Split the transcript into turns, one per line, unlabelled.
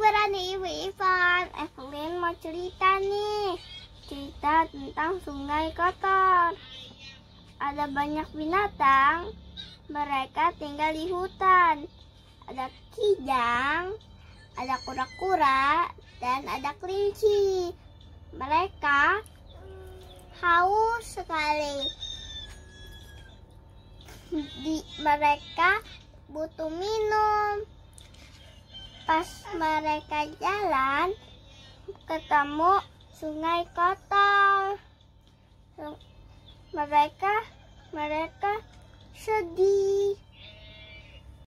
Berani Ibu Ivan, Evelyn eh, mau cerita nih. Cerita tentang sungai kotor. Ada banyak binatang, mereka tinggal di hutan. Ada kijang, ada kura-kura, dan ada kelinci. Mereka haus sekali. Di mereka butuh minum. Pas mereka jalan, ketemu sungai kotor. Mereka mereka sedih.